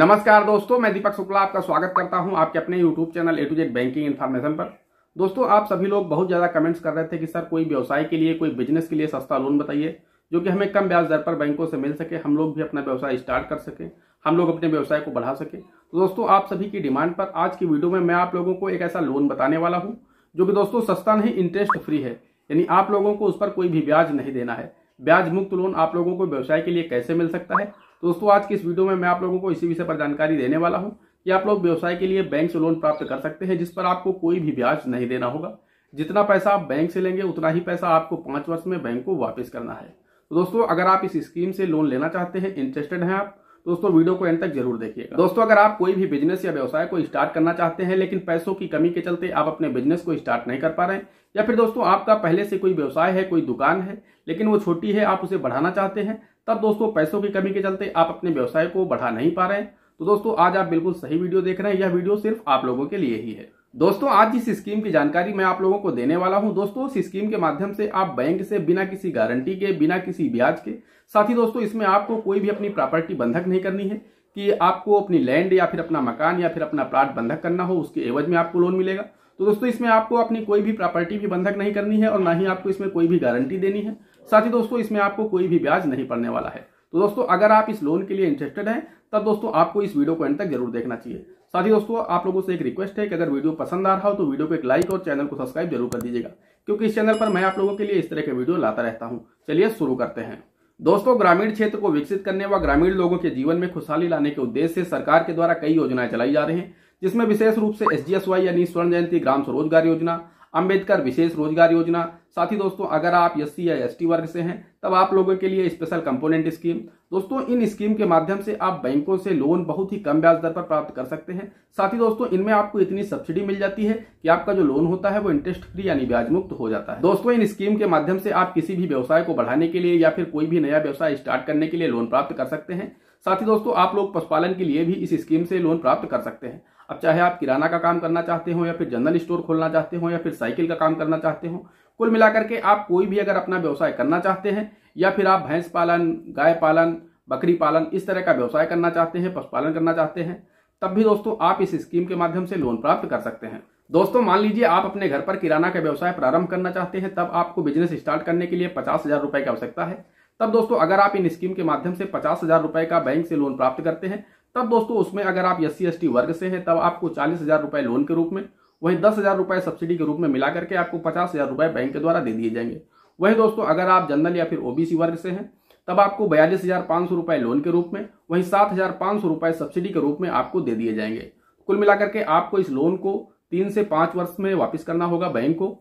नमस्कार दोस्तों मैं दीपक शुक्ला आपका स्वागत करता हूं आपके अपने YouTube channel A to Z banking information पर दोस्तों आप सभी लोग बहुत ज़्यादा कमेंट्स कर रहे थे कि सर कोई व्यवसाय के लिए कोई बिजनेस के लिए सस्ता लोन बताइए जो कि हमें कम ब्याज दर पर बैंकों से मिल सके हम लोग भी अपना व्यवसाय स्टार्ट कर सकें हम लोग अपने व्यवसाय को बढ़ा सकें तो दोस्तों आप सभी की डिमांड पर आज की वीडियो में मैं आप लोगों को एक ऐसा लोन बताने वाला हूँ जो कि दोस्तों सस्ता नहीं इंटरेस्ट फ्री है यानी आप लोगों को उस पर कोई भी ब्याज नहीं देना है ब्याज मुक्त लोन आप लोगों को व्यवसाय के लिए कैसे मिल सकता है तो दोस्तों आज की इस वीडियो में मैं आप लोगों को इसी विषय पर जानकारी देने वाला हूँ कि आप लोग व्यवसाय के लिए बैंक से लोन प्राप्त कर सकते हैं जिस पर आपको कोई भी ब्याज नहीं देना होगा जितना पैसा आप बैंक से लेंगे उतना ही पैसा आपको पाँच वर्ष में बैंक को वापस करना है तो दोस्तों अगर आप इस स्कीम से लोन लेना चाहते हैं इंटरेस्टेड हैं आप तो दोस्तों वीडियो को एंड तक जरूर देखिएगा दोस्तों अगर आप कोई भी बिजनेस या व्यवसाय को स्टार्ट करना चाहते हैं लेकिन पैसों की कमी के चलते आप अपने बिजनेस को स्टार्ट नहीं कर पा रहे हैं या फिर दोस्तों आपका पहले से कोई व्यवसाय है कोई दुकान है लेकिन वो छोटी है आप उसे बढ़ाना चाहते हैं तब दोस्तों पैसों की कमी के चलते आप अपने व्यवसाय को बढ़ा नहीं पा रहे हैं तो दोस्तों आज आप बिल्कुल सही वीडियो देख रहे हैं यह वीडियो सिर्फ आप लोगों के लिए ही है दोस्तों आज जिस स्कीम की जानकारी मैं आप लोगों को देने वाला हूं दोस्तों इस स्कीम के माध्यम से आप बैंक से बिना किसी गारंटी के बिना किसी ब्याज के साथ ही दोस्तों इसमें आपको कोई भी अपनी प्रॉपर्टी बंधक नहीं करनी है कि आपको अपनी लैंड या फिर अपना मकान या फिर अपना प्लाट बंधक करना हो उसके एवज में आपको लोन मिलेगा तो दोस्तों इसमें आपको अपनी कोई भी प्रॉपर्टी भी बंधक नहीं करनी है और ना ही आपको इसमें कोई भी गारंटी देनी है साथ ही दोस्तों इसमें आपको कोई भी ब्याज नहीं पड़ने वाला है तो दोस्तों अगर आप इस लोन के लिए इंटरेस्टेड हैं तब दोस्तों आपको इस वीडियो को एंड तक जरूर देखना चाहिए साथ ही दोस्तों आप लोगों से एक रिक्वेस्ट है कि अगर वीडियो पसंद आ रहा हो तो वीडियो को एक लाइक और चैनल को सब्सक्राइब जरूर कर दीजिएगा क्योंकि इस चैनल पर मैं आप लोगों के लिए इस तरह के वीडियो लाता रहता हूँ चलिए शुरू करते हैं दोस्तों ग्रामीण क्षेत्र को विकसित करने व ग्रामीण लोगों के जीवन में खुशहाली लाने के उद्देश्य से सरकार के द्वारा कई योजनाएं चलाई जा रही हैं जिसमें विशेष रूप से एस यानी स्वर्ण जयंती ग्राम स्वरोजगार योजना अंबेडकर विशेष रोजगार योजना साथ ही दोस्तों अगर आप एस या एस वर्ग से हैं तब आप लोगों के लिए स्पेशल कंपोनेंट स्कीम दोस्तों इन स्कीम के माध्यम से आप बैंकों से लोन बहुत ही कम ब्याज दर पर प्राप्त कर सकते हैं साथ ही दोस्तों इनमें आपको इतनी सब्सिडी मिल जाती है कि आपका जो लोन होता है वो इंटरेस्ट फ्री यानी ब्याज मुक्त हो जाता है दोस्तों इन स्कीम के माध्यम से आप किसी भी व्यवसाय को बढ़ाने के लिए या फिर कोई भी नया व्यवसाय स्टार्ट करने के लिए लोन प्राप्त कर सकते हैं साथ ही दोस्तों आप लोग पशुपालन के लिए भी इस स्कीम से लोन प्राप्त कर सकते हैं अब चाहे आप किराना का काम करना चाहते हो या फिर जनरल स्टोर खोलना चाहते हो या फिर साइकिल का काम करना चाहते हो कुल मिलाकर के आप कोई भी अगर अपना व्यवसाय करना चाहते हैं या फिर आप भैंस पालन गाय पालन बकरी पालन इस तरह का व्यवसाय करना चाहते हैं पशुपालन करना चाहते हैं तब भी दोस्तों आप इस स्कीम के माध्यम से लोन प्राप्त कर सकते हैं दोस्तों मान लीजिए आप अपने घर पर किराना का व्यवसाय प्रारंभ करना चाहते हैं तब आपको बिजनेस स्टार्ट करने के लिए पचास हजार रुपए की आवश्यकता है तब दोस्तों अगर आप इन स्कीम के माध्यम से पचास हजार रुपए का बैंक से लोन प्राप्त करते हैं तब दोस्तों उसमें अगर आप एस सी वर्ग से हैं तब आपको चालीस हजार रुपए लोन के रूप में वहीं दस हजार रुपए सब्सिडी के रूप में मिला करके आपको पचास हजार रुपए बैंक के द्वारा दे दिए जाएंगे वहीं दोस्तों अगर आप जनरल या फिर ओबीसी वर्ग से हैं तब आपको बयालीस हजार पांच सौ रुपए लोन के रूप में वहीं सात हजार पांच सौ रुपए सब्सिडी के रूप में आपको दे दिए जाएंगे कुल मिलाकर के आपको इस लोन को तीन से पांच वर्ष में वापिस करना होगा बैंक को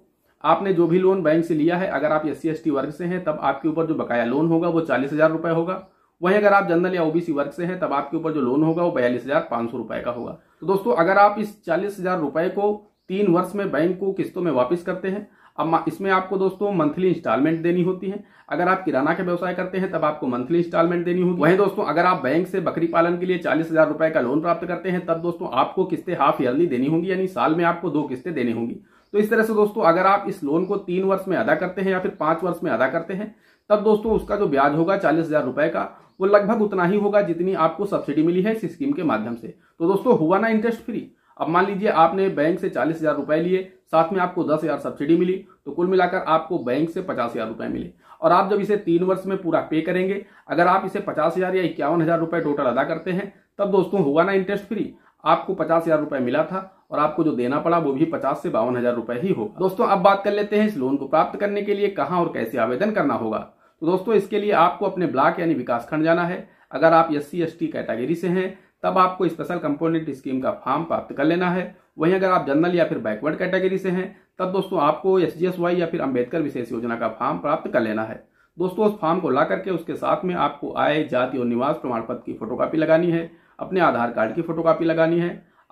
आपने जो भी लोन बैंक से लिया है अगर आप एस सी वर्ग से हैं तब आपके ऊपर जो बकाया लोन होगा वो चालीस हजार रुपये होगा वहीं अगर आप जनरल या ओबीसी वर्ग से हैं तब आपके ऊपर जो लोन होगा वो बयालीस हजार पांच सौ रुपए का होगा तो दोस्तों अगर आप इस चालीस हजार रुपए को तीन वर्ष में बैंक को किस्तों में वापस करते हैं अब इसमें आपको दोस्तों मंथली इंस्टॉलमेंट देनी होती है अगर आप किराना के व्यवसाय करते हैं तब आपको मंथली इंस्टॉलमेंट देनी होगी वहीं दोस्तों अगर आप बैंक से बकरी पालन के लिए चालीस हजार रुपए का लोन प्राप्त करते हैं तब दोस्तों आपको किस्तें हाफ ईयरली देनी होंगी यानी साल में आपको दो किस्तें देनी होंगी तो इस तरह से दोस्तों अगर आप इस लोन को तीन वर्ष में अदा करते हैं या फिर पांच वर्ष में अदा करते हैं तब दोस्तों उसका जो ब्याज होगा चालीस हजार रुपए का वो लगभग उतना ही होगा जितनी आपको सब्सिडी मिली है इस स्कीम के माध्यम से तो दोस्तों हुआ ना इंटरेस्ट फ्री अब मान लीजिए आपने बैंक से चालीस हजार रुपए लिए साथ में आपको दस हजार सब्सिडी मिली तो कुल मिलाकर आपको बैंक से पचास हजार रुपए मिले और आप जब इसे तीन वर्ष में पूरा पे करेंगे अगर आप इसे पचास हजार या इक्यावन हजार रुपए टोटल अदा करते हैं तब दोस्तों हुआ ना इंटरेस्ट फ्री आपको पचास हजार रुपए मिला था और आपको जो देना पड़ा वो भी पचास से बावन हजार रुपए ही होगा दोस्तों अब बात कर लेते हैं इस लोन को प्राप्त करने के लिए कहाँ और कैसे आवेदन करना होगा तो दोस्तों इसके लिए आपको अपने ब्लॉक यानी विकासखंड जाना है अगर आप एस सी कैटेगरी से हैं तब आपको स्पेशल कंपोनेंट स्कीम का फॉर्म प्राप्त कर लेना है वहीं अगर आप जनरल या फिर बैकवर्ड कैटेगरी से हैं तब दोस्तों आपको एस जी या फिर अंबेडकर विशेष योजना का फॉर्म प्राप्त कर लेना है दोस्तों उस फॉर्म को ला करके उसके साथ में आपको आय जाति और निवास प्रमाण पत्र की फोटोकॉपी लगानी है अपने आधार कार्ड की फोटोकॉपी लगानी है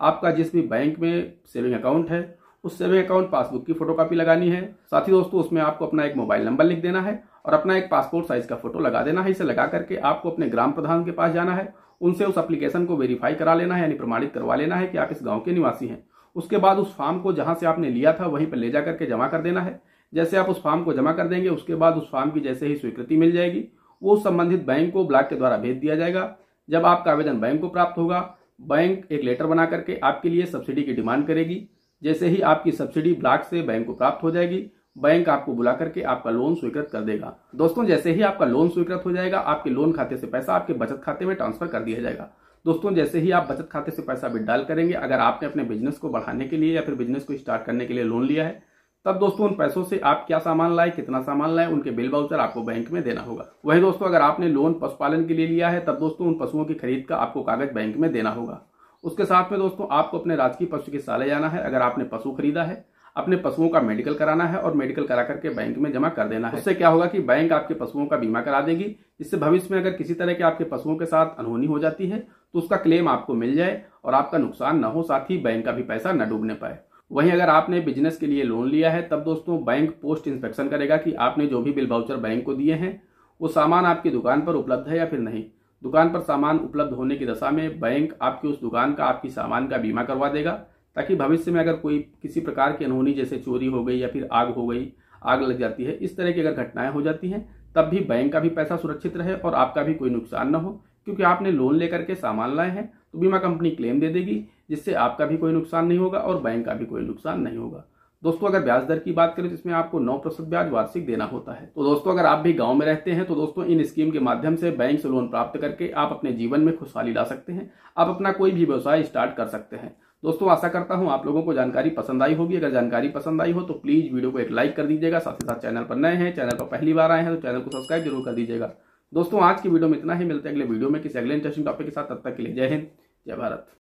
आपका जिस भी बैंक में सेविंग अकाउंट है उस सेविंग अकाउंट पासबुक की फोटोकॉपी लगानी है साथ ही दोस्तों उसमें आपको अपना एक मोबाइल नंबर लिख देना है और अपना एक पासपोर्ट साइज का फोटो लगा देना है इसे लगा करके आपको अपने ग्राम प्रधान के पास जाना है उनसे उस एप्लीकेशन को वेरीफाई करा लेना है यानी प्रमाणित करवा लेना है कि आप इस गाँव के निवासी हैं उसके बाद उस फार्म को जहां से आपने लिया था वहीं पर ले जा करके जमा कर देना है जैसे आप उस फार्म को जमा कर देंगे उसके बाद उस फार्म की जैसे ही स्वीकृति मिल जाएगी वो संबंधित बैंक को ब्लॉक के द्वारा भेज दिया जाएगा जब आपका आवेदन बैंक को प्राप्त होगा बैंक एक लेटर बना करके आपके लिए सब्सिडी की डिमांड करेगी जैसे ही आपकी सब्सिडी ब्लॉक से बैंक को प्राप्त हो जाएगी बैंक आपको बुला करके आपका लोन स्वीकृत कर देगा दोस्तों जैसे ही आपका लोन स्वीकृत हो जाएगा आपके लोन खाते से पैसा आपके बचत खाते में ट्रांसफर कर दिया जाएगा दोस्तों जैसे ही आप बचत खाते से पैसा डाल करेंगे अगर आपने अपने बिजनेस को बढ़ाने के लिए या फिर बिजनेस को स्टार्ट करने के लिए लोन लिया है तब दोस्तों उन पैसों से आप क्या सामान लाए कितना सामान लाए उनके बिल बाउचर आपको बैंक में देना होगा वही दोस्तों अगर आपने लोन पशुपालन के लिए लिया है तब दोस्तों उन पशुओं की खरीद का आपको कागज बैंक में देना होगा उसके साथ में दोस्तों आपको अपने राजकीय पशु के साले जाना है अगर आपने पशु खरीदा है अपने पशुओं का मेडिकल कराना है और मेडिकल करा करके बैंक में जमा कर देना है उससे क्या होगा कि बैंक आपके पशुओं का बीमा करा देगी इससे भविष्य में अगर किसी तरह के आपके पशुओं के साथ अनहोनी हो जाती है तो उसका क्लेम आपको मिल जाए और आपका नुकसान न हो साथ ही बैंक का भी पैसा न डूबने पाए वहीं अगर आपने बिजनेस के लिए लोन लिया है तब दोस्तों बैंक पोस्ट इंस्पेक्शन करेगा कि आपने जो भी बिल बाउचर बैंक को दिए हैं वो सामान आपकी दुकान पर उपलब्ध है या फिर नहीं दुकान पर सामान उपलब्ध होने की दशा में बैंक आपकी उस दुकान का आपकी सामान का बीमा करवा देगा ताकि भविष्य में अगर कोई किसी प्रकार की अनहोनी जैसे चोरी हो गई या फिर आग हो गई आग लग जाती है इस तरह की अगर घटनाएं हो जाती हैं तब भी बैंक का भी पैसा सुरक्षित रहे और आपका भी कोई नुकसान ना हो क्योंकि आपने लोन लेकर के सामान लाए हैं तो बीमा कंपनी क्लेम दे देगी जिससे आपका भी कोई नुकसान नहीं होगा और बैंक का भी कोई नुकसान नहीं होगा दोस्तों अगर ब्याज दर की बात करें जिसमें आपको नौ प्रतिशत ब्याज वार्षिक देना होता है तो दोस्तों अगर आप भी गांव में रहते हैं तो दोस्तों इन स्कीम के माध्यम से बैंक से लोन प्राप्त करके आप अपने जीवन में खुशहाली ला सकते हैं आप अपना कोई भी व्यवसाय स्टार्ट कर सकते हैं दोस्तों आशा करता हूं आप लोगों को जानकारी पसंद आई होगी अगर जानकारी पसंद आई हो तो प्लीज वीडियो को एक लाइक कर दीजिएगा साथ ही साथ चैनल पर नए हैं चैनल पर पहली बार आए हैं तो चैनल को सब्सक्राइब जरूर कर दीजिएगा दोस्तों आज की वीडियो में इतना ही मिलते हैं अगले वीडियो में किसी अगले इंटरेस्टिंग टॉपिक के साथ तब तक के लिए जय हिंद जय भारत